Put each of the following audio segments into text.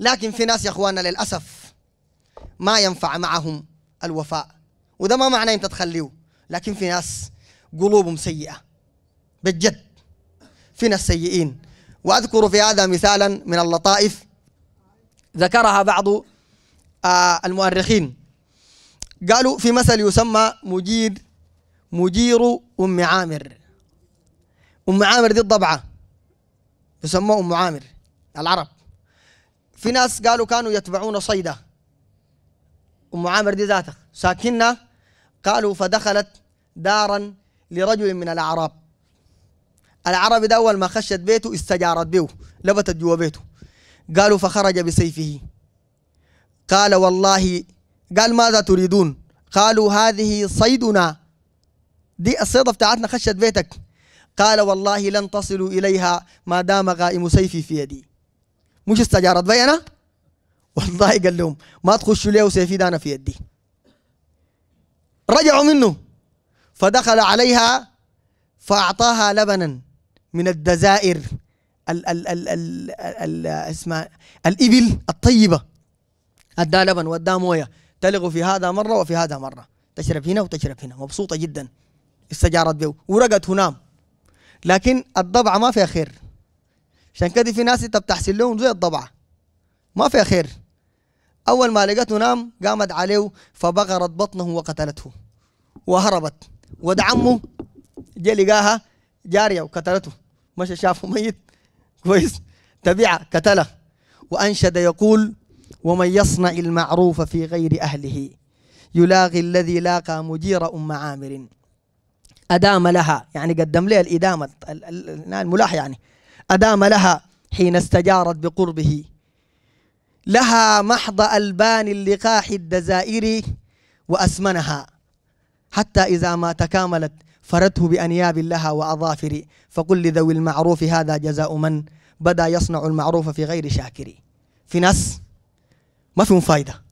لكن في ناس يا اخواننا للاسف ما ينفع معهم الوفاء وده ما معناه انت تخليه لكن في ناس قلوبهم سيئه بالجد في ناس سيئين واذكر في هذا مثالا من اللطائف ذكرها بعض آه، المؤرخين قالوا في مثل يسمى مجير مجير ام عامر ام عامر دي الضبعه يسمى ام عامر العرب في ناس قالوا كانوا يتبعون صيدة أم عامر دي ذاتها ساكنة قالوا فدخلت دارا لرجل من الأعراب العربي ده أول ما خشت بيته استجارت به لبتت جوا بيته قالوا فخرج بسيفه قال والله قال ماذا تريدون قالوا هذه صيدنا دي الصيدة بتاعتنا خشت بيتك قال والله لن تصلوا إليها ما دام غائم سيفي في يدي مش استجارت بي انا والله قال لهم ما تخشوا ليه وسيفي ده انا في يدي رجعوا منه فدخل عليها فاعطاها لبنا من الدزائر ال ال ال ال اسمها الابل الطيبه اداه لبن واداه مويه تلغ في هذا مره وفي هذا مره تشرب هنا وتشرب هنا مبسوطه جدا استجارت به ورقت ونام لكن الضبعه ما فيها خير عشان كده في ناس انت بتحسن لهم زي الضبعه ما فيها خير اول ما لقته نام قامت عليه فبغرت بطنه وقتلته وهربت ود عمه جه لقاها جاريه وقتلته مشى شافه ميت كويس تبعه قتله وانشد يقول ومن يصنع المعروف في غير اهله يلاغي الذي لاقى مجير ام عامر ادام لها يعني قدم لها الادامه الملاح يعني أدام لها حين استجارت بقربه لها محض ألبان اللقاح الدزائري وأسمنها حتى إذا ما تكاملت فرته بأنياب لها وأظافر فقل لذوي المعروف هذا جزاء من بدا يصنع المعروف في غير شاكر في ناس ما فيهم فايدة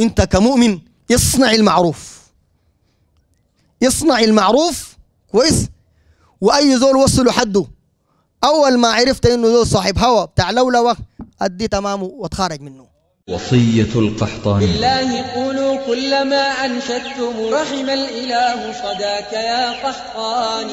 أنت كمؤمن اصنع المعروف اصنع المعروف كويس وأي زول وصلوا حده اول ما عرفت انه ذو صاحب هوا بتاع لولوه ادي تمامه واتخرج منه وصية القحطاني بالله قولوا كلما أنشدتم رحم الإله صداك يا قحطاني